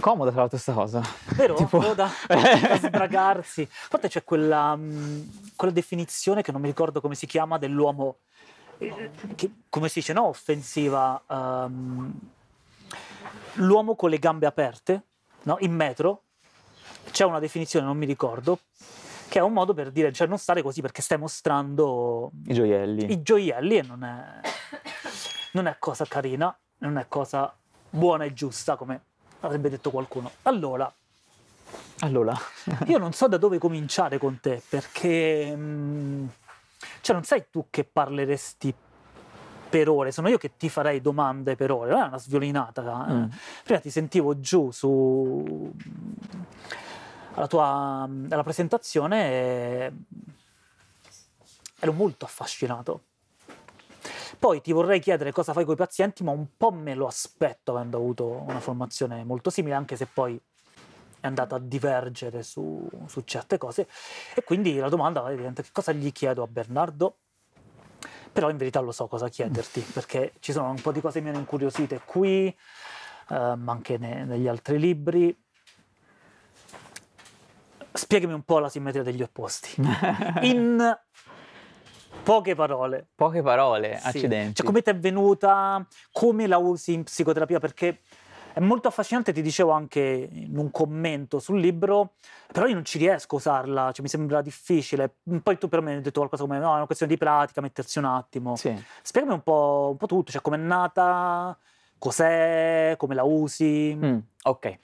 Comoda tra l'altro sta cosa. Vero? Tipo... Comoda eh. da sbragarsi. Infatti c'è quella, mm, quella definizione che non mi ricordo come si chiama dell'uomo, eh, che, come si dice, no, offensiva. Um, l'uomo con le gambe aperte, no? in metro, c'è una definizione, non mi ricordo, che è un modo per dire, cioè non stare così perché stai mostrando i gioielli. I gioielli e non è, non è cosa carina, non è cosa buona e giusta come avrebbe detto qualcuno. Allora, allora. io non so da dove cominciare con te perché... Mh, mm, cioè non sei tu che parleresti per ore, sono io che ti farei domande per ore, non è una sviolinata. Eh. Mm. Prima ti sentivo giù su... alla tua alla presentazione e... ero molto affascinato. Poi ti vorrei chiedere cosa fai con i pazienti, ma un po' me lo aspetto avendo avuto una formazione molto simile, anche se poi è andata a divergere su, su certe cose. E quindi la domanda diventa che cosa gli chiedo a Bernardo? Però in verità lo so cosa chiederti, perché ci sono un po' di cose mi incuriosite qui, ehm, ma ehm, anche ne, negli altri libri spiegami un po' la simmetria degli opposti. In Poche parole. Poche parole, sì. accidenti. Cioè, come ti è venuta, come la usi in psicoterapia? Perché è molto affascinante, ti dicevo anche in un commento sul libro, però io non ci riesco a usarla, cioè mi sembra difficile. Poi tu però mi hai detto qualcosa come no, è una questione di pratica, mettersi un attimo. Sì. Spiegami un po', un po tutto, cioè com'è nata, cos'è, come la usi. Mm, ok.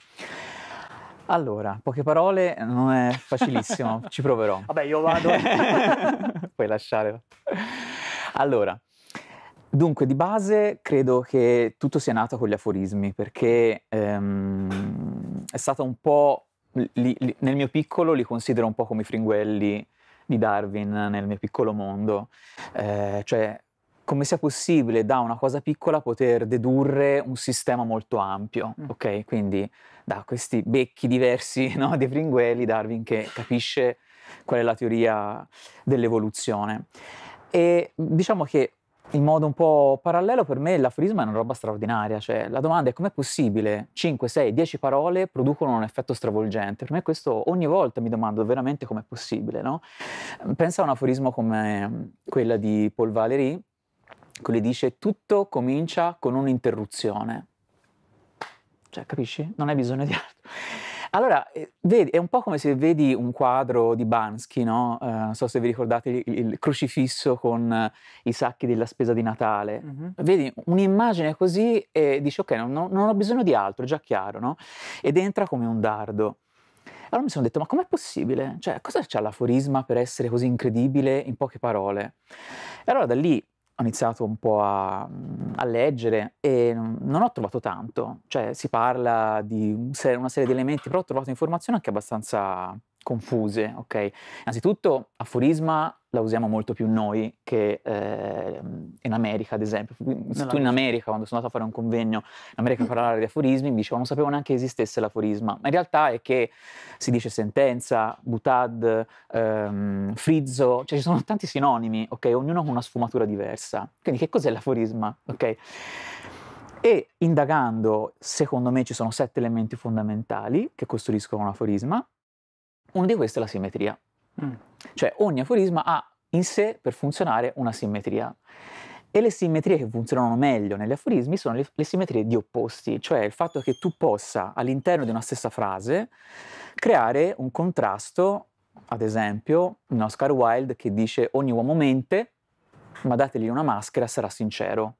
Allora, poche parole non è facilissimo, ci proverò. Vabbè, io vado. puoi lasciare. Allora, dunque, di base credo che tutto sia nato con gli aforismi, perché ehm, è stata un po'... Li, li, nel mio piccolo li considero un po' come i fringuelli di Darwin nel mio piccolo mondo, eh, cioè come sia possibile da una cosa piccola poter dedurre un sistema molto ampio, mm. ok? Quindi da questi becchi diversi no, dei fringuelli Darwin che capisce qual è la teoria dell'evoluzione. E diciamo che in modo un po' parallelo per me l'aforismo è una roba straordinaria, cioè la domanda è com'è possibile 5, 6, 10 parole producono un effetto stravolgente? Per me questo ogni volta mi domando veramente com'è possibile, no? Pensa a un aforismo come quella di Paul Valéry, che dice tutto comincia con un'interruzione. Cioè, capisci? Non hai bisogno di altro. Allora, eh, vedi, è un po' come se vedi un quadro di Bansky, no? Eh, non so se vi ricordate il, il crocifisso con eh, i sacchi della spesa di Natale. Mm-hmm. Vedi un'immagine così e dici ok, non, non, ho bisogno di altro, è già chiaro, no? Ed entra come un dardo. Allora mi sono detto, ma com'è possibile? Cioè, cosa c'ha l'aforisma per essere così incredibile in poche parole? E allora da lì ho iniziato un po' a, a, leggere e non ho trovato tanto, cioè si parla di una serie di elementi, però ho trovato informazioni anche abbastanza confuse, ok? Innanzitutto, aforisma la usiamo molto più noi che eh, in America, ad esempio. Se tu in America, quando sono andato a fare un convegno in America a parlare di aforismi, mi dicevo non sapevo neanche che esistesse l'aforisma. Ma in realtà è che si dice sentenza, butad, ehm, frizzo, cioè ci sono tanti sinonimi, ok? Ognuno con una sfumatura diversa. Quindi che cos'è l'aforisma, ok? E indagando, secondo me ci sono sette elementi fondamentali che costruiscono un aforisma uno di questi è la simmetria. Mm. Cioè ogni aforisma ha in sé per funzionare una simmetria. E le simmetrie che funzionano meglio negli aforismi sono le, le, simmetrie di opposti, cioè il fatto che tu possa all'interno di una stessa frase creare un contrasto, ad esempio in Oscar Wilde che dice ogni uomo mente, ma dategli una maschera sarà sincero.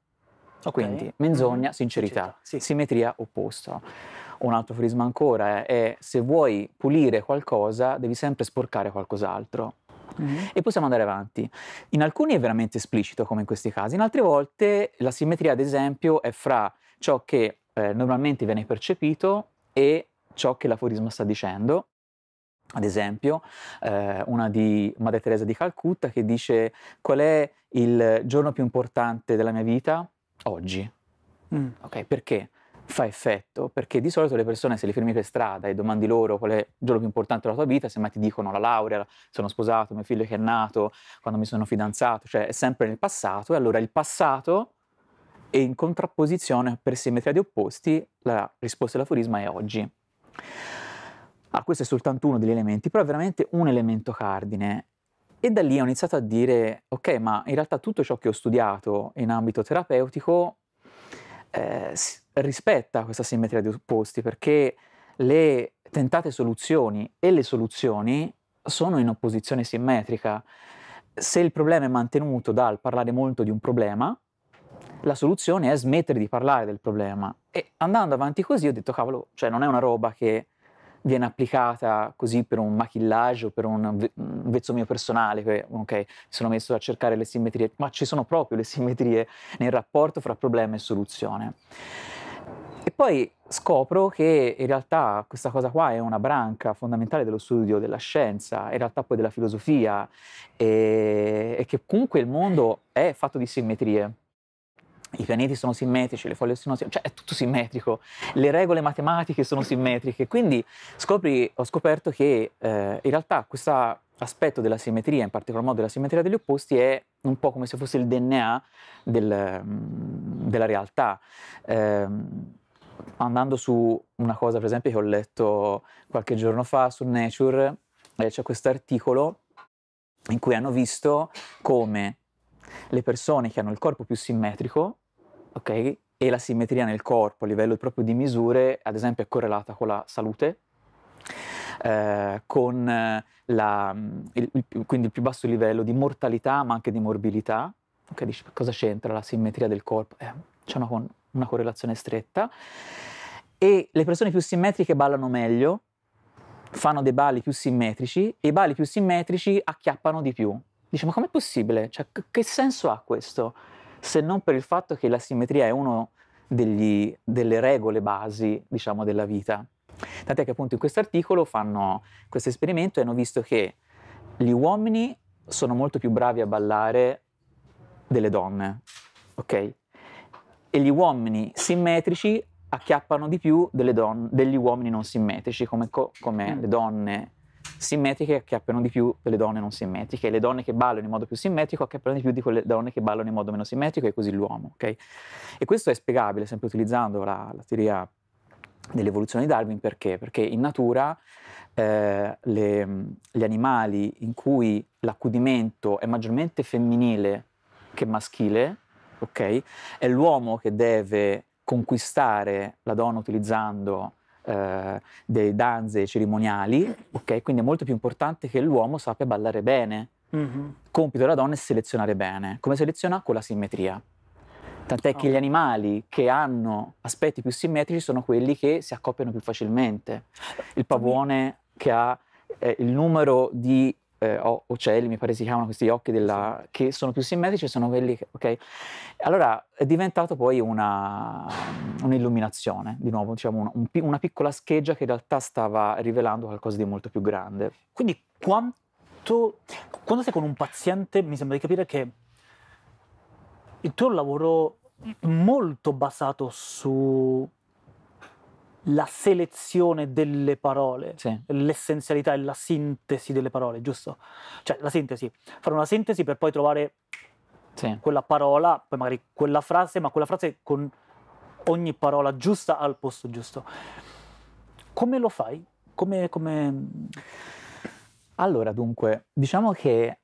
Okay. Quindi menzogna, mm-hmm. sincerità, sì. simmetria opposta un altro frisma ancora è, eh. è se vuoi pulire qualcosa devi sempre sporcare qualcos'altro. Mm-hmm. E possiamo andare avanti. In alcuni è veramente esplicito, come in questi casi, in altre volte la simmetria, ad esempio, è fra ciò che eh, normalmente viene percepito e ciò che l'aforisma sta dicendo. Ad esempio, eh, una di Madre Teresa di Calcutta che dice: Qual è il giorno più importante della mia vita? Oggi. Mm. Ok, perché? fa effetto, perché di solito le persone se le fermi per strada e domandi loro qual è il giorno più importante della tua vita, semmai ti dicono la laurea, sono sposato, mio figlio che è nato, quando mi sono fidanzato, cioè è sempre nel passato e allora il passato è in contrapposizione per simmetria di opposti, la risposta all'aforisma è oggi. Ah, questo è soltanto uno degli elementi, però è veramente un elemento cardine e da lì ho iniziato a dire, ok, ma in realtà tutto ciò che ho studiato in ambito terapeutico eh, rispetta questa simmetria di opposti perché le tentate soluzioni e le soluzioni sono in opposizione simmetrica. Se il problema è mantenuto dal parlare molto di un problema, la soluzione è smettere di parlare del problema. E andando avanti così ho detto, cavolo, cioè non è una roba che viene applicata così per un maquillage o per un, vezzo mio personale, che ok, mi sono messo a cercare le simmetrie, ma ci sono proprio le simmetrie nel rapporto fra problema e soluzione. E poi scopro che in realtà questa cosa qua è una branca fondamentale dello studio della scienza, in realtà poi della filosofia, e, e che comunque il mondo è fatto di simmetrie i pianeti sono simmetrici, le foglie sono simmetriche, cioè è tutto simmetrico, le regole matematiche sono simmetriche, quindi scopri, ho scoperto che eh, in realtà questo aspetto della simmetria, in particolar modo della simmetria degli opposti, è un po' come se fosse il DNA del, mm, della realtà. Eh, andando su una cosa, per esempio, che ho letto qualche giorno fa su Nature, eh, c'è questo articolo in cui hanno visto come le persone che hanno il corpo più simmetrico, ok, e la simmetria nel corpo a livello proprio di misure, ad esempio, è correlata con la salute, eh, con eh, la, mm, il, il, quindi il più basso livello di mortalità ma anche di morbilità. Ok, dici cosa c'entra la simmetria del corpo? Eh, c'è una, una correlazione stretta. E le persone più simmetriche ballano meglio, fanno dei balli più simmetrici e i balli più simmetrici acchiappano di più, Dice, ma com'è possibile? Cioè, che senso ha questo? Se non per il fatto che la simmetria è una delle regole basi, diciamo, della vita. Tant'è che appunto in questo articolo fanno questo esperimento e hanno visto che gli uomini sono molto più bravi a ballare delle donne, ok? E gli uomini simmetrici acchiappano di più don- degli uomini non simmetrici, come, co- come mm. le donne simmetriche acchiappano di più delle donne non simmetriche, le donne che ballano in modo più simmetrico acchiappano di più di quelle donne che ballano in modo meno simmetrico, e così l'uomo. Okay? E questo è spiegabile, sempre utilizzando la, la teoria dell'evoluzione di Darwin, perché? Perché in natura eh, le, gli animali in cui l'accudimento è maggiormente femminile che maschile, okay, è l'uomo che deve conquistare la donna utilizzando eh, delle danze cerimoniali, ok? Quindi è molto più importante che l'uomo sappia ballare bene. Mm-hmm. Compito della donna è selezionare bene. Come seleziona? Con la simmetria. Tant'è oh. che gli animali che hanno aspetti più simmetrici sono quelli che si accoppiano più facilmente. Il pavone che ha eh, il numero di eh, o, ocelli, mi pare si chiamano questi occhi della, che sono più simmetrici, sono quelli che, ok? Allora è diventato poi una, un'illuminazione, di nuovo, diciamo un, un, una piccola scheggia che in realtà stava rivelando qualcosa di molto più grande. Quindi quanto, quando sei con un paziente mi sembra di capire che il tuo lavoro molto basato su la selezione delle parole, sì. l'essenzialità e la sintesi delle parole, giusto? Cioè la sintesi, fare una sintesi per poi trovare sì. quella parola, poi magari quella frase, ma quella frase con ogni parola giusta al posto giusto. Come lo fai? Come... come... Allora, dunque, diciamo che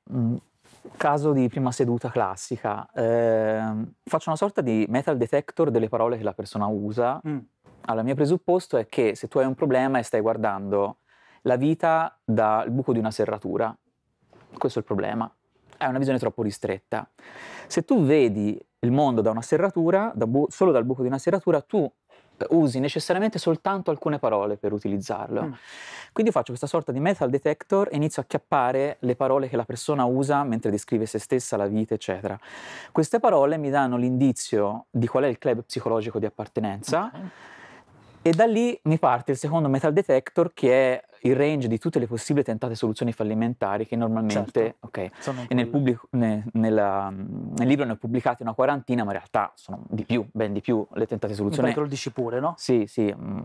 caso di prima seduta classica, eh, faccio una sorta di metal detector delle parole che la persona usa. Mm allora, il mio presupposto è che se tu hai un problema e stai guardando la vita dal buco di una serratura, questo è il problema, hai una visione troppo ristretta. Se tu vedi il mondo da una serratura, da bu- solo dal buco di una serratura, tu eh, usi necessariamente soltanto alcune parole per utilizzarlo. Mm. Quindi faccio questa sorta di metal detector e inizio a chiappare le parole che la persona usa mentre descrive se stessa, la vita, eccetera. Queste parole mi danno l'indizio di qual è il club psicologico di appartenenza. Okay e da lì mi parte il secondo metal detector che è il range di tutte le possibili tentate soluzioni fallimentari che normalmente certo. okay, nel, pubblico, ne, nella, nel, libro ne ho pubblicate una quarantina, ma in realtà sono di più, ben di più le tentate soluzioni. Perché lo dici pure, no? Sì, sì, mm,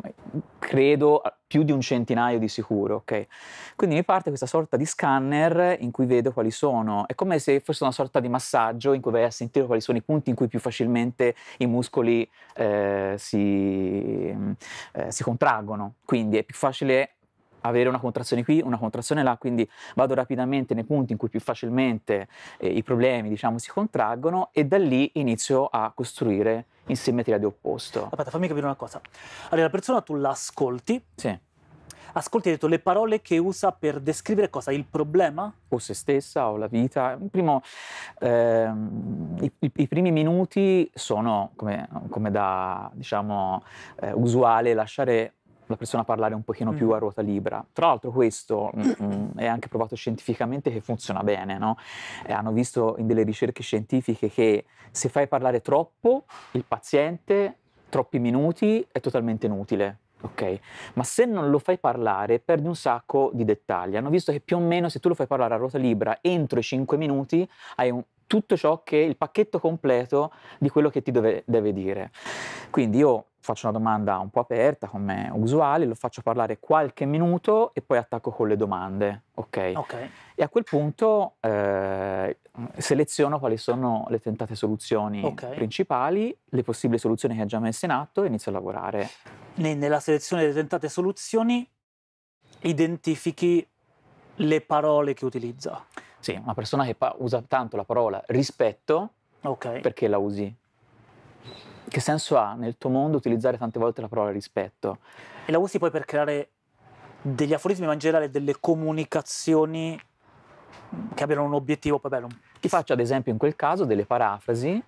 credo più di un centinaio di sicuro, ok? Quindi mi parte questa sorta di scanner in cui vedo quali sono, è come se fosse una sorta di massaggio in cui vai a sentire quali sono i punti in cui più facilmente i muscoli eh, si, mm, eh, si contraggono, quindi è più facile avere una contrazione qui, una contrazione là, quindi vado rapidamente nei punti in cui più facilmente eh, i problemi diciamo, si contraggono e da lì inizio a costruire in simmetria di opposto. Aspetta, fammi capire una cosa. Allora, la persona tu l'ascolti. Sì. Ascolti, hai detto le parole che usa per descrivere cosa? Il problema? O se stessa, o la vita. Primo, ehm, i, i, i, primi minuti sono, come, come da diciamo, eh, usuale, lasciare la persona parlare un pochino più mm. a ruota libera. Tra l'altro questo mh, mm, mm, è anche provato scientificamente che funziona bene, no? eh, hanno visto in delle ricerche scientifiche che se fai parlare troppo il paziente troppi minuti è totalmente inutile. Ok, ma se non lo fai parlare perdi un sacco di dettagli. Hanno visto che più o meno se tu lo fai parlare a ruota libera entro i 5 minuti hai un, tutto ciò che è il pacchetto completo di quello che ti deve, deve dire. Quindi io faccio una domanda un po' aperta, come usuale, lo faccio parlare qualche minuto e poi attacco con le domande, ok? okay. E a quel punto eh, seleziono quali sono le tentate soluzioni okay. principali, le possibili soluzioni che ha già messo in atto e inizio a lavorare. Nella selezione delle tentate soluzioni identifichi le parole che utilizza. Sì. Una persona che pa- usa tanto la parola rispetto, okay. perché la usi? Che senso ha nel tuo mondo utilizzare tante volte la parola rispetto? E la usi poi per creare degli aforismi, ma in generale delle comunicazioni che abbiano un obiettivo poi bello. Ti faccio ad esempio in quel caso delle parafrasi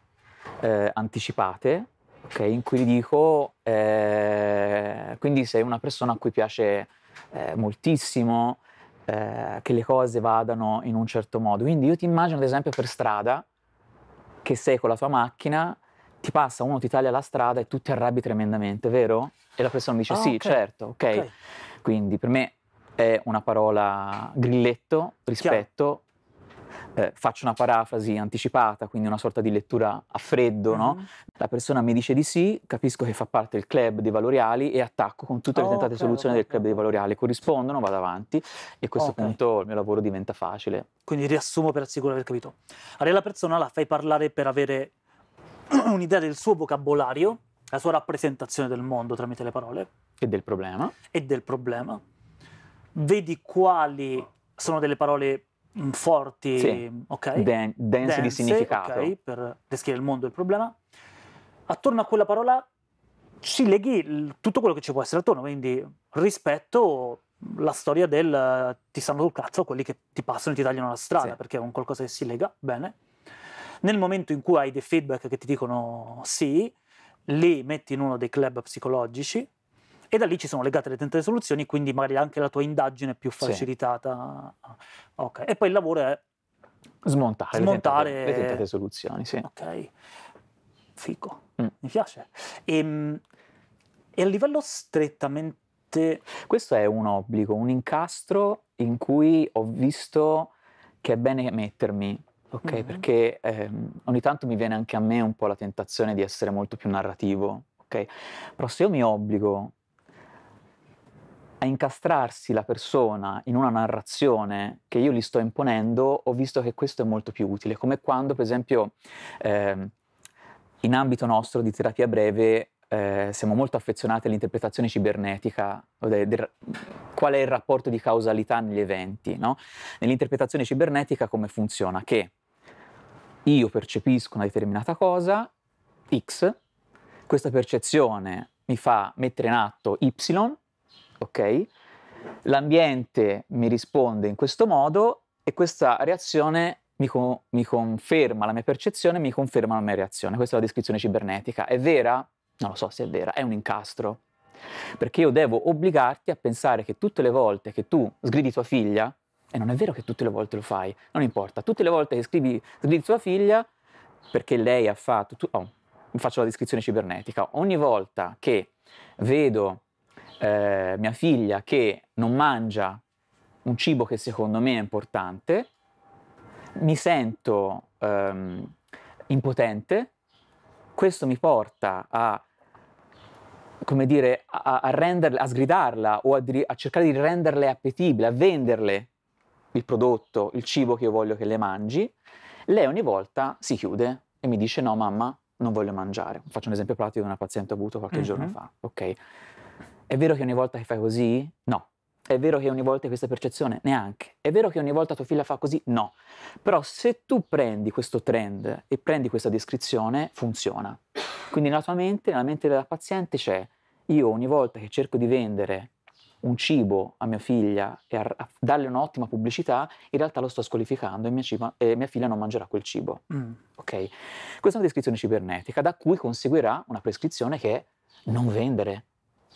eh, anticipate, okay, in cui dico, eh, quindi sei una persona a cui piace eh, moltissimo, eh, che le cose vadano in un certo modo. Quindi io ti immagino ad esempio per strada che sei con la tua macchina, ti passa uno, ti taglia la strada e tu ti arrabbi tremendamente, vero? E la persona dice ah, sì, okay. certo, ok. Quindi per me è una parola grilletto, rispetto, eh, faccio una parafrasi anticipata, quindi una sorta di lettura a freddo, uh-huh. no? Mm-hmm. La persona mi dice di sì, capisco che fa parte del club dei valoriali e attacco con tutte le oh, tentate okay, soluzioni okay. del club dei valoriali, corrispondono, vado avanti e a questo okay. punto il mio lavoro diventa facile. Quindi riassumo per assicurare aver capito. Allora la persona la fai parlare per avere un'idea del suo vocabolario, la sua rappresentazione del mondo tramite le parole. E del problema. E del problema. Vedi quali sono delle parole Mm, forti, sì. okay. Den- dense, dense, di significato. Okay, per descrivere il mondo e il problema. Attorno a quella parola ci leghi tutto quello che ci può essere attorno, quindi rispetto la storia del eh, ti stanno sul cazzo quelli che ti passano e ti tagliano la strada, sì. perché è un qualcosa che si lega bene. Nel momento in cui hai dei feedback che ti dicono sì, li metti in uno dei club psicologici e da lì ci sono legate le tante soluzioni, quindi magari anche la tua indagine è più facilitata. Sì. Okay. E poi il lavoro è smontare, smontare... Le, tentate, le tentate soluzioni, sì. Ok, fico, mm. mi piace. E, ehm, e a livello strettamente... Questo è un obbligo, un incastro in cui ho visto che è bene mettermi, ok? Mm-hmm. Perché ehm, ogni tanto mi viene anche a me un po' la tentazione di essere molto più narrativo, ok? Però se io mi obbligo a incastrarsi la persona in una narrazione che io gli sto imponendo, ho visto che questo è molto più utile, come quando per esempio eh, in ambito nostro di terapia breve eh, siamo molto affezionati all'interpretazione cibernetica, del, del, qual è il rapporto di causalità negli eventi. No? Nell'interpretazione cibernetica come funziona? Che io percepisco una determinata cosa, X, questa percezione mi fa mettere in atto Y, ok? L'ambiente mi risponde in questo modo e questa reazione mi, co- mi conferma la mia percezione, mi conferma la mia reazione. Questa è la descrizione cibernetica. È vera? Non lo so se è vera, è un incastro. Perché io devo obbligarti a pensare che tutte le volte che tu sgridi tua figlia, e non è vero che tutte le volte lo fai, non importa, tutte le volte che scrivi, sgridi tua figlia, perché lei ha fatto, tu, oh, faccio la descrizione cibernetica, ogni volta che vedo eh, mia figlia che non mangia un cibo che secondo me è importante, mi sento ehm, impotente, questo mi porta a come dire, a, a, renderle, a sgridarla o a, a, cercare di renderle appetibile, a venderle il prodotto, il cibo che io voglio che le mangi, lei ogni volta si chiude e mi dice no mamma, non voglio mangiare. Faccio un esempio pratico di una paziente avuto qualche uh-huh. giorno mm-hmm. fa, ok? È vero che ogni volta che fai così? No. È vero che ogni volta hai questa percezione? Neanche. È vero che ogni volta tua figlia fa così? No. Però se tu prendi questo trend e prendi questa descrizione, funziona. Quindi nella tua mente, nella mente della paziente c'è io ogni volta che cerco di vendere un cibo a mia figlia e a, darle un'ottima pubblicità, in realtà lo sto squalificando e mia, ciba, e mia figlia non mangerà quel cibo. Mm. Okay? Questa è una descrizione cibernetica da cui conseguirà una prescrizione che è non vendere,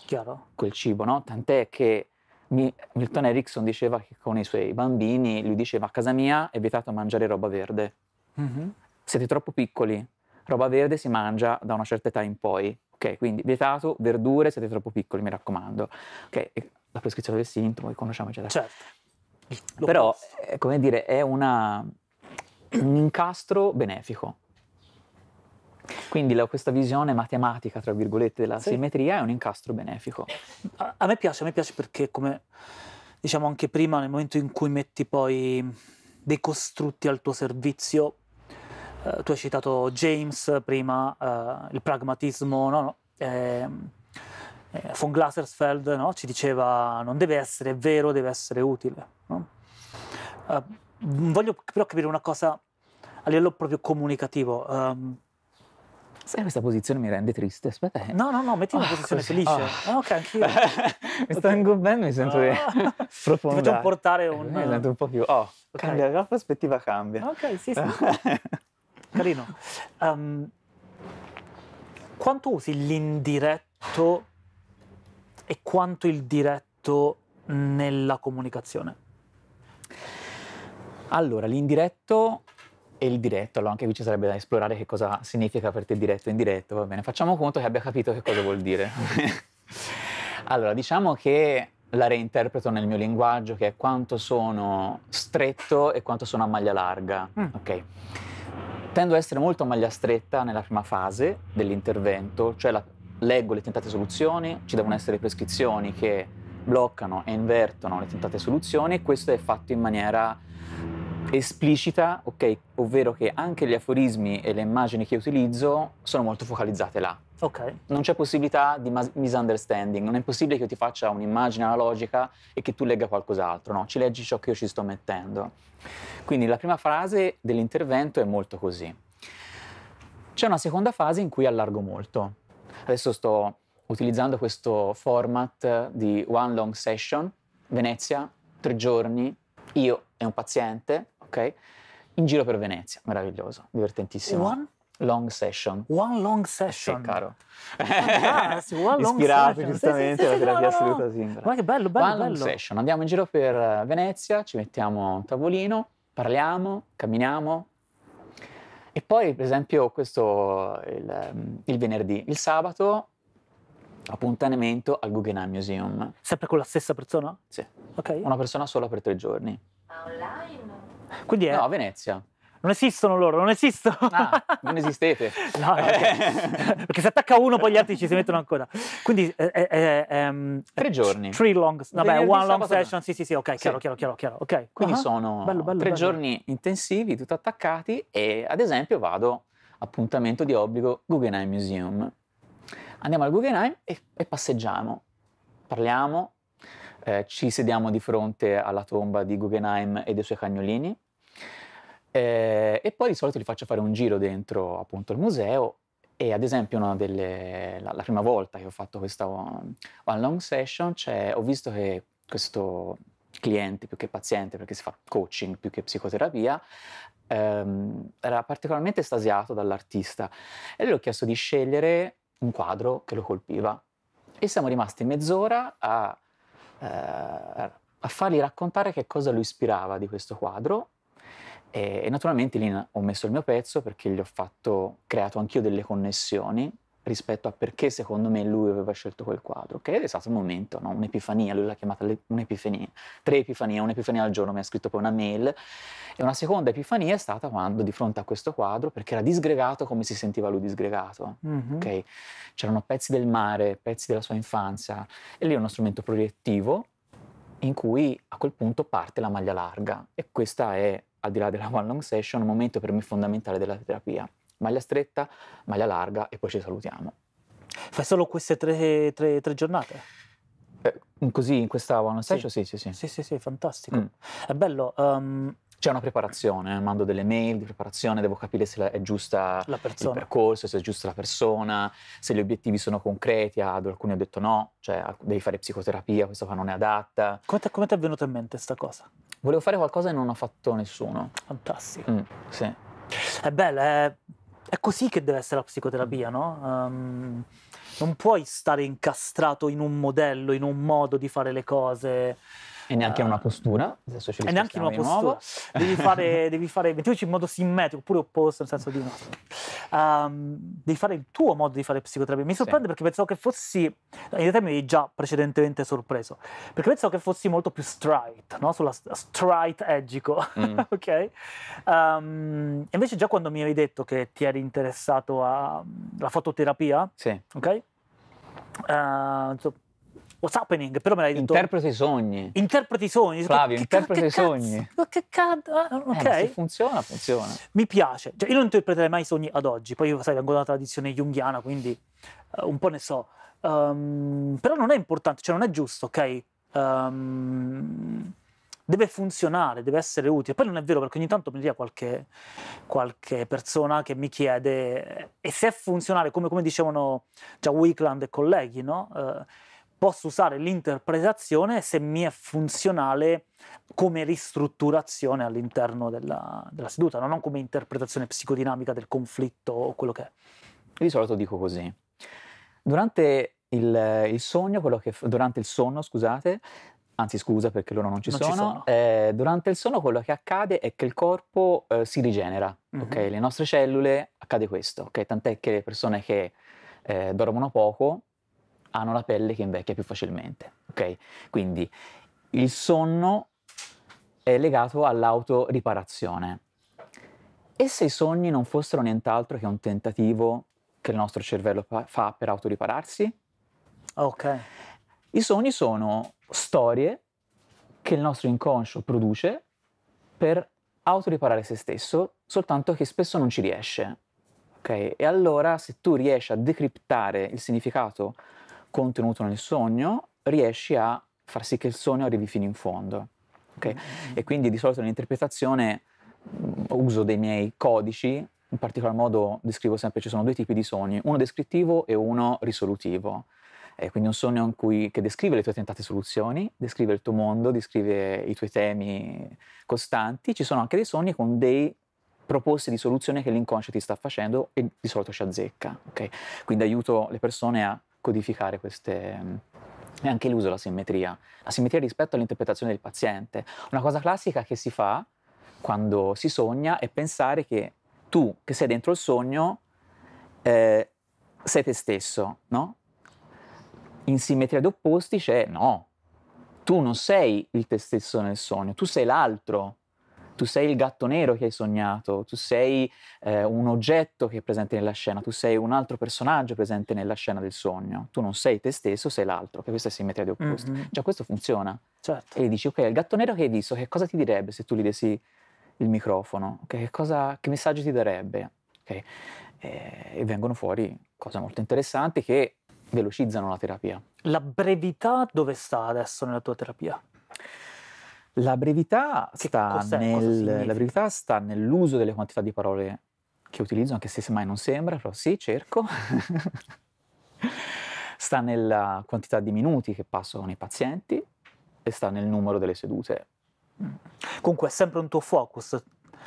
Chiaro. quel cibo, no? Tant'è che Milton Erickson diceva che con i suoi bambini lui diceva a casa mia è vietato mangiare roba verde. Mm-hmm. Siete troppo piccoli, roba verde si mangia da una certa età in poi. Ok, quindi vietato, verdure, siete troppo piccoli, mi raccomando. Ok, la prescrizione del sintomo che conosciamo, eccetera. Certo. Lo Però, penso. Eh, come dire, è una, un incastro benefico. Quindi la, questa visione matematica, tra virgolette, della sì. simmetria è un incastro benefico. A, a, me piace, a me piace perché, come diciamo anche prima, nel momento in cui metti poi dei costrutti al tuo servizio, eh, tu hai citato James prima, eh, il pragmatismo, no? no ehm, eh, von Glasersfeld no? ci diceva non deve essere vero, deve essere utile. No? Uh, voglio però capire una cosa a livello proprio comunicativo. Um, Sai, questa posizione mi rende triste. Aspetta. No, no, no, metti una ah, posizione così. felice. Oh. oh ok, anch'io. mi sto ingobbendo, mi sento oh. Ah. profondo. Ti faccio portare un. mi sento un po' più. Oh, okay. cambia, la prospettiva cambia. Ok, sì, sì. Carino. Um, quanto usi l'indiretto e quanto il diretto nella comunicazione? Allora, l'indiretto e il diretto, allora anche qui ci sarebbe da esplorare che cosa significa per te diretto e indiretto, va bene, facciamo conto che abbia capito che cosa vuol dire. allora, diciamo che la reinterpreto nel mio linguaggio, che è quanto sono stretto e quanto sono a maglia larga. Mm. Okay. Tendo a essere molto a maglia stretta nella prima fase dell'intervento, cioè la, leggo le tentate soluzioni, ci devono essere prescrizioni che bloccano e invertono le tentate soluzioni e questo è fatto in maniera esplicita, ok? Ovvero che anche gli aforismi e le immagini che utilizzo sono molto focalizzate là. Ok. Non c'è possibilità di misunderstanding, non è possibile che io ti faccia un'immagine analogica e che tu legga qualcos'altro, no? Ci leggi ciò che io ci sto mettendo. Quindi la prima frase dell'intervento è molto così. C'è una seconda fase in cui allargo molto. Adesso sto utilizzando questo format di one long session, Venezia, tre giorni, io e un paziente, ok? In giro per Venezia, meraviglioso, divertentissimo. One? Long session. One long session. Ah, sì, caro. Fantastico, one long Ispirato session. giustamente alla sì, sì, terapia no, assoluta singola. Ma che bello, bello, one bello. Long session. Andiamo in giro per eh, Venezia, ci mettiamo a un tavolino, parliamo, camminiamo, e poi, per esempio, questo il, ehm, il, venerdì, il sabato, appuntamento al Guggenheim Museum. Sempre con la stessa persona? Sì. Ok. Una persona sola per tre giorni. Online. Quindi è... No, Venezia. Non esistono loro, non esistono. Ah, non esistete. no, no okay. perché se attacca uno poi gli altri ci si mettono ancora. Quindi eh, eh, eh ehm, tre giorni. Tre long, vabbè, no, one long session, sì, sì, sì, ok, sì. chiaro, chiaro, chiaro, chiaro. Okay. Quindi uh-huh. sono bello, bello, tre bello. giorni intensivi, tutto attaccati e ad esempio vado appuntamento di obbligo Guggenheim Museum. Andiamo al Guggenheim e, e passeggiamo, parliamo, eh, ci sediamo di fronte alla tomba di Guggenheim e dei suoi cagnolini eh, e poi di solito li faccio fare un giro dentro appunto il museo e ad esempio delle, la, la, prima volta che ho fatto questa one, um, one long session cioè, ho visto che questo cliente più che paziente perché si fa coaching più che psicoterapia ehm, era particolarmente estasiato dall'artista e gli ho chiesto di scegliere un quadro che lo colpiva e siamo rimasti mezz'ora a, eh, a fargli raccontare che cosa lo ispirava di questo quadro e, e naturalmente lì ho messo il mio pezzo perché gli ho fatto, creato anch'io delle connessioni rispetto a perché secondo me lui aveva scelto quel quadro, che è stato un momento, no? un'epifania, lui l'ha chiamata un'epifania, tre epifanie, un'epifania al giorno, mi ha scritto poi una mail, e una seconda epifania è stata quando di fronte a questo quadro, perché era disgregato come si sentiva lui disgregato, mm-hmm. okay? c'erano pezzi del mare, pezzi della sua infanzia, e lì è uno strumento proiettivo in cui a quel punto parte la maglia larga, e questa è al di là della one-long session, un momento per me fondamentale della terapia. Maglia stretta, maglia larga e poi ci salutiamo. Fai solo queste tre, tre, tre giornate? Eh, così in questa one-long session? Sì, sì, sì. Sì, sì, sì, sì fantastico. Mm. È bello. Um, c'è una preparazione, eh, mando delle mail di preparazione, devo capire se è giusta il percorso, se è giusta la persona, se gli obiettivi sono concreti, ad alcuni ho detto no, cioè devi fare psicoterapia, questa qua non è adatta. Come ti è venuta in mente questa cosa? Volevo fare qualcosa e non ho fatto nessuno. Fantastico. Mm, sì. È bello, è, è, così che deve essere la psicoterapia, no? Um, non puoi stare incastrato in un modello, in un modo di fare le cose. E neanche uh, una eh. postura. Adesso ci e neanche una postura. Nuovo. Devi fare, devi fare in modo simmetrico, oppure opposto, nel senso di... No. Um, devi fare il tuo modo di fare psicoterapia. Mi sorprende sì. perché pensavo che fossi... In realtà mi avevi già precedentemente sorpreso. Perché pensavo che fossi molto più straight, no? Sulla straight edgico, ecco. mm. ok? Um, invece già quando mi avevi detto che ti eri interessato alla mm, fototerapia, sì. ok? Uh, What's happening? Però me l'hai detto. Interpreti i sogni. Interpreti i sogni. Flavio, interpreti i sogni. Ma che cazzo? Ah, eh, ok. Eh, funziona, funziona. Mi piace. Cioè, io non interpreterei mai i sogni ad oggi. Poi, io, sai, vengo dalla tradizione junghiana, quindi uh, un po' ne so. Um, però non è importante, cioè non è giusto, ok? Um, deve funzionare, deve essere utile. Poi non è vero perché ogni tanto mi dia qualche, qualche, persona che mi chiede eh, e se è funzionale, come, come dicevano già Wickland e colleghi, no? Uh, posso usare l'interpretazione se mi è funzionale come ristrutturazione all'interno della, della seduta, no? non come interpretazione psicodinamica del conflitto o quello che è. Io di solito dico così. Durante il, il sogno, che, durante il sonno, scusate, anzi scusa perché loro non ci non sono, ci sono. Eh, durante il sonno quello che accade è che il corpo eh, si rigenera, mm-hmm. ok? Le nostre cellule accade questo, ok? Tant'è che le persone che eh, dormono poco hanno la pelle che invecchia più facilmente. Ok? Quindi il sonno è legato all'autoriparazione. E se i sogni non fossero nient'altro che un tentativo che il nostro cervello fa per autoripararsi? Ok. I sogni sono storie che il nostro inconscio produce per autoriparare se stesso, soltanto che spesso non ci riesce. Ok? E allora se tu riesci a decriptare il significato contenuto nel sogno, riesci a far sì che il sogno arrivi fino in fondo. Okay? Mm-hmm. E quindi di solito nell'interpretazione mm, uso dei miei codici, in particolar modo descrivo sempre, ci sono due tipi di sogni, uno descrittivo e uno risolutivo. Eh, quindi un sogno cui, che descrive le tue tentate soluzioni, descrive il tuo mondo, descrive i tuoi temi costanti. Ci sono anche dei sogni con dei proposte di soluzione che l'inconscio ti sta facendo e di solito ci azzecca. Okay? Quindi aiuto le persone a codificare queste, mm, e anche l'uso della simmetria, la simmetria rispetto all'interpretazione del paziente. Una cosa classica che si fa quando si sogna è pensare che tu, che sei dentro il sogno, eh, sei te stesso, no? In simmetria di opposti c'è no, tu non sei il te stesso nel sogno, tu sei l'altro tu sei il gatto nero che hai sognato, tu sei eh, un oggetto che è presente nella scena, tu sei un altro personaggio presente nella scena del sogno, tu non sei te stesso, sei l'altro, che questa è simmetria di mm, opposto. Mm-hmm. Già questo funziona. Certo. E gli dici, ok, il gatto nero che hai visto, che cosa ti direbbe se tu gli dessi il microfono? Okay, che, cosa, che messaggio ti darebbe? Okay. E, eh, e vengono fuori cose molto interessanti che velocizzano la terapia. La brevità dove sta adesso nella tua terapia? La brevità, sta, nel, la brevità sta nell'uso delle quantità di parole che utilizzo, anche se semmai non sembra, però sì, cerco. sta nella quantità di minuti che passo con i pazienti e sta nel numero delle sedute. Comunque è sempre un tuo focus,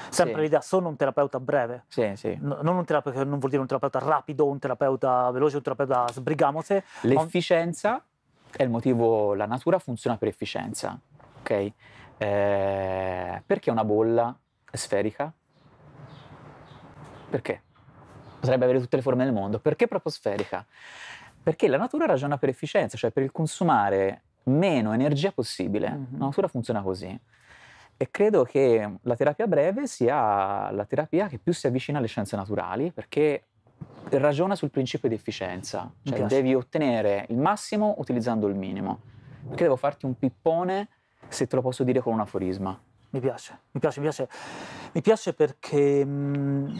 sempre sì. l'idea sono un terapeuta breve, sì, sì. No, non un terapeuta, non vuol dire un terapeuta rapido, un terapeuta veloce, un terapeuta sbrigamose. L'efficienza è il motivo, la natura funziona per efficienza, ok? Eh, perché una bolla è sferica? Perché? Potrebbe avere tutte le forme del mondo. Perché proprio sferica? Perché la natura ragiona per efficienza, cioè per il consumare meno energia possibile. Mm-hmm. La natura funziona così. E credo che la terapia breve sia la terapia che più si avvicina alle scienze naturali perché ragiona sul principio di efficienza, cioè devi ottenere il massimo utilizzando il minimo. Perché devo farti un pippone se te lo posso dire con un aforisma. Mi piace, mi piace, mi piace, mi piace perché mh, mm,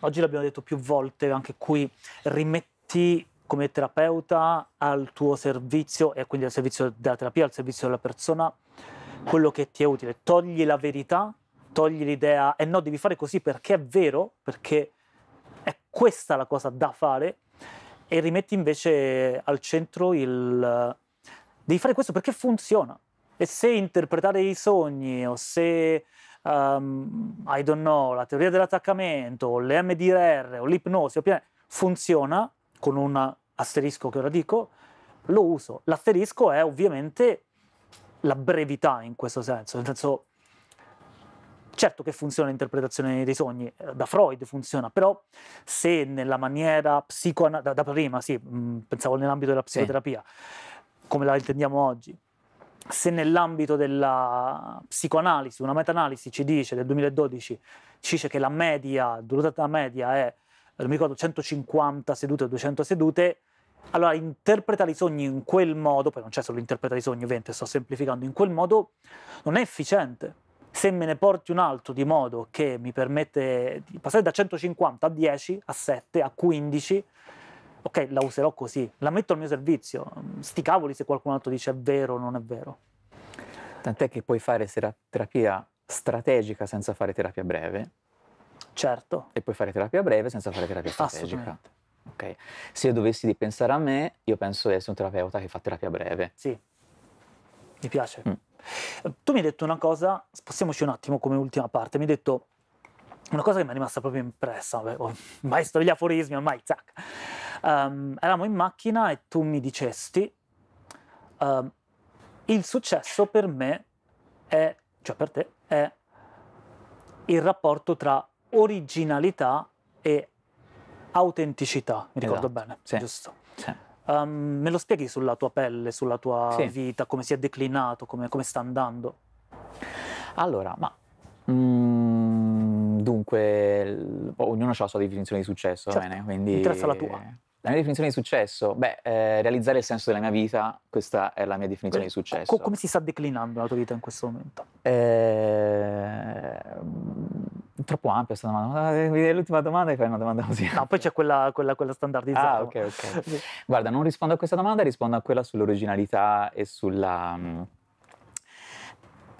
oggi l'abbiamo detto più volte, anche qui, rimetti come terapeuta al tuo servizio e quindi al servizio della terapia, al servizio della persona, quello che ti è utile. Togli la verità, togli l'idea e no, devi fare così perché è vero, perché è questa la cosa da fare e rimetti invece al centro il devi fare questo perché funziona. E se interpretare i sogni o se, um, I don't know, la teoria dell'attaccamento o le MDR o l'ipnosi o pian- funziona con un asterisco che ora dico, lo uso. L'asterisco è ovviamente la brevità in questo senso, nel senso certo che funziona l'interpretazione dei sogni, eh, da Freud funziona, però se nella maniera psicoanalitica, da, da, prima sì, mh, mm, pensavo nell'ambito della psicoterapia, sì. come la intendiamo oggi, se nell'ambito della psicoanalisi, una meta-analisi ci dice del 2012, ci dice che la media, durata media è, non mi ricordo, 150 sedute o 200 sedute, allora interpretare i sogni in quel modo, poi non c'è solo interpretare i sogni ovviamente, sto semplificando, in quel modo non è efficiente. Se me ne porti un altro di modo che mi permette di passare da 150 a 10, a 7, a 15, ok, la userò così, la metto al mio servizio, sti cavoli se qualcun altro dice è vero o non è vero. Tant'è che puoi fare terapia strategica senza fare terapia breve. Certo. E puoi fare terapia breve senza fare terapia strategica. Ok. Se io dovessi pensare a me, io penso di essere un terapeuta che fa terapia breve. Sì, mi piace. Mm. Tu mi hai detto una cosa, spostiamoci un attimo come ultima parte, mi hai detto una cosa che mi è rimasta proprio impressa, vabbè, oh, mai sto gli aforismi, ormai, zac. Um, eravamo in macchina e tu mi dicesti, um, il successo per me è, cioè per te, è il rapporto tra originalità e autenticità, mi ricordo esatto. bene, sì. giusto? Sì. Um, me lo spieghi sulla tua pelle, sulla tua sì. vita, come si è declinato, come, come sta andando? Allora, ma... Mm Dunque, ognuno ha la sua definizione di successo, certo. bene? Quindi... Interessa la tua. La mia definizione di successo? Beh, eh, realizzare il senso della mia vita, questa è la mia definizione Quindi, di successo. Co- come si sta declinando la tua vita in questo momento? Eh, troppo ampia questa domanda. Mi eh, l'ultima domanda e fai una domanda così. No, poi c'è quella, quella, quella standardizzata. Ah, ok, ok. Guarda, non rispondo a questa domanda, rispondo a quella sull'originalità e sulla... Mh, mm,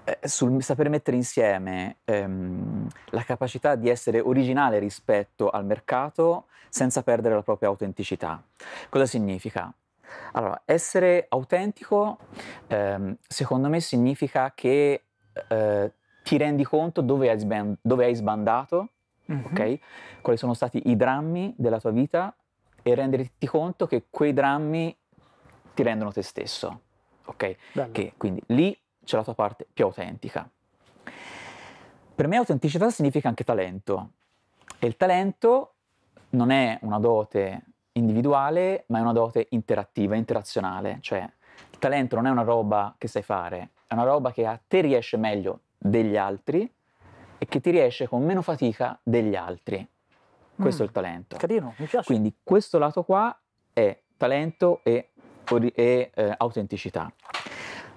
eh, sul saper mettere insieme ehm, la capacità di essere originale rispetto al mercato senza perdere la propria autenticità. Cosa significa? Allora, essere autentico ehm, secondo me significa che eh, ti rendi conto dove hai, sband- dove hai sbandato, mm-hmm. okay? quali sono stati i drammi della tua vita e renderti conto che quei drammi ti rendono te stesso. Okay? Che, quindi lì c'è la tua parte più autentica. Per me autenticità significa anche talento e il talento non è una dote individuale, ma è una dote interattiva, interazionale, cioè il talento non è una roba che sai fare, è una roba che a te riesce meglio degli altri e che ti riesce con meno fatica degli altri. Questo mm, è il mm. talento. Carino, mi piace. Quindi questo lato qua è talento e, e eh, autenticità.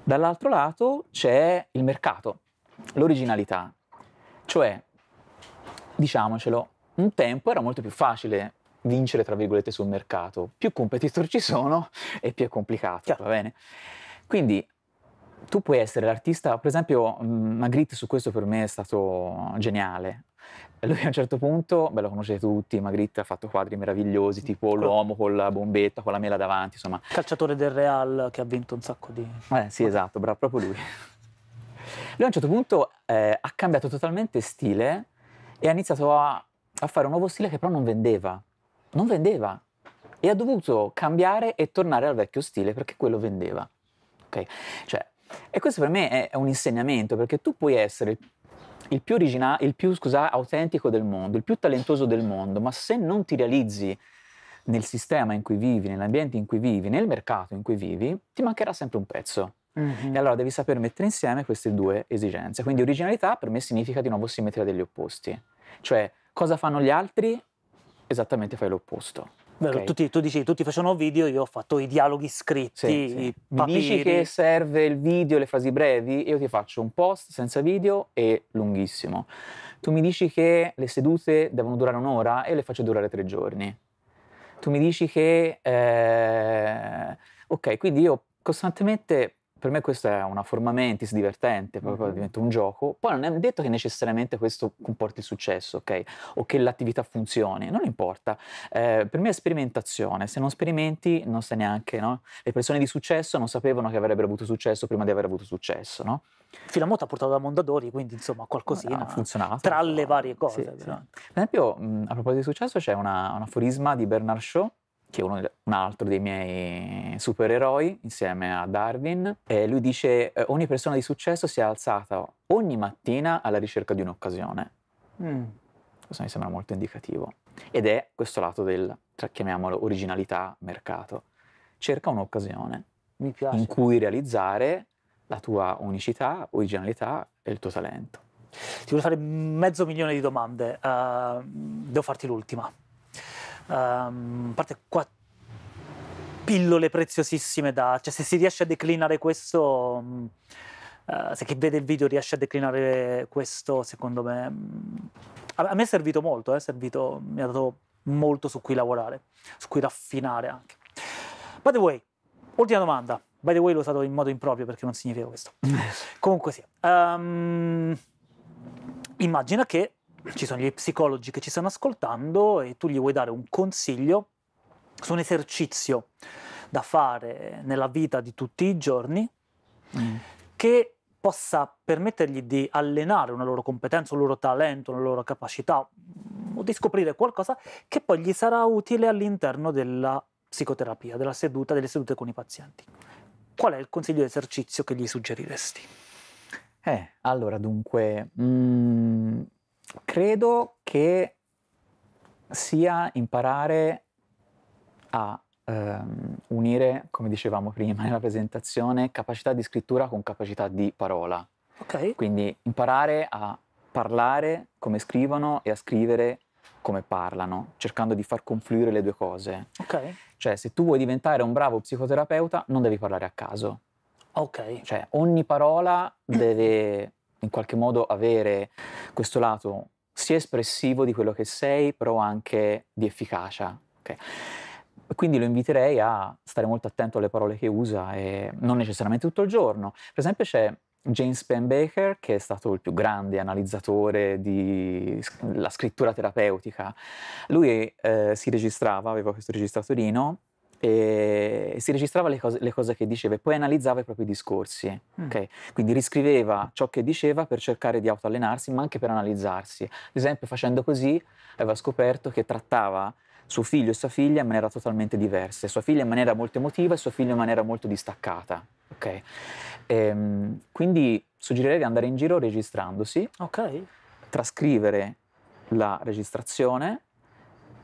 Dall'altro lato c'è il mercato, l'originalità. Cioè, diciamocelo, un tempo era molto più facile vincere, tra virgolette, sul mercato. Più competitor ci sono e più è complicato, certo. va bene? Quindi tu puoi essere l'artista, per esempio mm, Magritte su questo per me è stato geniale, lui a un certo punto, beh lo conoscete tutti, Magritte ha fatto quadri meravigliosi, tipo l'uomo con la bombetta, con la mela davanti, insomma. Calciatore del Real che ha vinto un sacco di... Eh sì, esatto, bravo, proprio lui. Lui a un certo punto eh, ha cambiato totalmente stile e ha iniziato a, a fare un nuovo stile che però non vendeva. Non vendeva. E ha dovuto cambiare e tornare al vecchio stile perché quello vendeva. Ok? Cioè, e questo per me è un insegnamento perché tu puoi essere il più, origina- il più scusa, autentico del mondo, il più talentoso del mondo, ma se non ti realizzi nel sistema in cui vivi, nell'ambiente in cui vivi, nel mercato in cui vivi, ti mancherà sempre un pezzo. Mm-hmm. E allora devi saper mettere insieme queste due esigenze. Quindi originalità per me significa di nuovo simmetria degli opposti. Cioè, cosa fanno gli altri? Esattamente fai l'opposto. Vero, okay. tu, tu, dici, tutti facevano video, io ho fatto i dialoghi scritti, sì, sì. i papiri. Mi dici che serve il video, le frasi brevi, io ti faccio un post senza video e lunghissimo. Tu mi dici che le sedute devono durare un'ora e io le faccio durare tre giorni. Tu mi dici che... Eh, ok, quindi io costantemente per me questa è una forma mentis divertente, proprio mm-hmm. diventa un gioco. Poi non è detto che necessariamente questo comporti successo, ok? O che l'attività funzioni, non importa. Eh, per me è sperimentazione, se non sperimenti non sai neanche, no? Le persone di successo non sapevano che avrebbero avuto successo prima di aver avuto successo, no? Filamoto ha portato da Mondadori, quindi insomma qualcosina. Ah, ha funzionato. Tra le varie cose. Sì, sì. Per esempio, mm, a proposito di successo, c'è un aforisma di Bernard Shaw che è uno, un altro dei miei supereroi, insieme a Darwin. E lui dice: eh, Ogni persona di successo si è alzata ogni mattina alla ricerca di un'occasione. Mm. Questo mi sembra molto indicativo. Ed è questo lato del, chiamiamolo, originalità mercato. Cerca un'occasione in cui realizzare la tua unicità, originalità e il tuo talento. Ti voglio fare mezzo milione di domande. Uh, devo farti l'ultima um, a parte qua pillole preziosissime da... Cioè, se si riesce a declinare questo... Uh, se chi vede il video riesce a declinare questo, secondo me... Mm, a, a me è servito molto, eh, servito, mi ha dato molto su cui lavorare, su cui raffinare anche. By the way, ultima domanda. By the way l'ho usato in modo improprio perché non significa questo. Comunque sì. Um, ehm, immagina che ci sono gli psicologi che ci stanno ascoltando e tu gli vuoi dare un consiglio su un esercizio da fare nella vita di tutti i giorni mm. che possa permettergli di allenare una loro competenza, un loro talento, una loro capacità mm, o di scoprire qualcosa che poi gli sarà utile all'interno della psicoterapia, della seduta, delle sedute con i pazienti. Qual è il consiglio di esercizio che gli suggeriresti? Eh, allora dunque, mh mm, credo che sia imparare a ehm, unire, come dicevamo prima nella presentazione, capacità di scrittura con capacità di parola. Okay. Quindi imparare a parlare come scrivono e a scrivere come parlano, cercando di far confluire le due cose. Okay. Cioè, se tu vuoi diventare un bravo psicoterapeuta, non devi parlare a caso. Okay. Cioè, ogni parola deve in qualche modo avere questo lato sia espressivo di quello che sei, però anche di efficacia. Okay? Quindi lo inviterei a stare molto attento alle parole che usa e non necessariamente tutto il giorno. Per esempio c'è James Penbaker, che è stato il più grande analizzatore della scrittura terapeutica. Lui eh, si registrava, aveva questo registratorino e si registrava le cose, le cose che diceva e poi analizzava i propri discorsi. Mm. Okay? Quindi riscriveva ciò che diceva per cercare di autoallenarsi, ma anche per analizzarsi. Ad esempio, facendo così, aveva scoperto che trattava suo figlio e sua figlia in maniera totalmente diversa, sua figlia in maniera molto emotiva e suo figlio in maniera molto distaccata. Okay? Ehm, quindi suggerirei di andare in giro registrandosi, okay. trascrivere la registrazione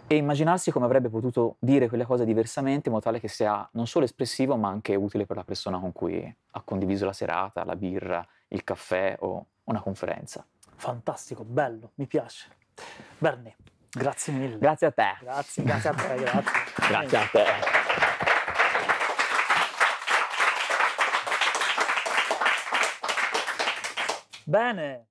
e immaginarsi come avrebbe potuto dire quelle cose diversamente in modo tale che sia non solo espressivo ma anche utile per la persona con cui ha condiviso la serata, la birra, il caffè o una conferenza. Fantastico, bello, mi piace. Bernie, grazie mille. Grazie a te. Grazie, grazie a te, grazie. grazie a te. Bene.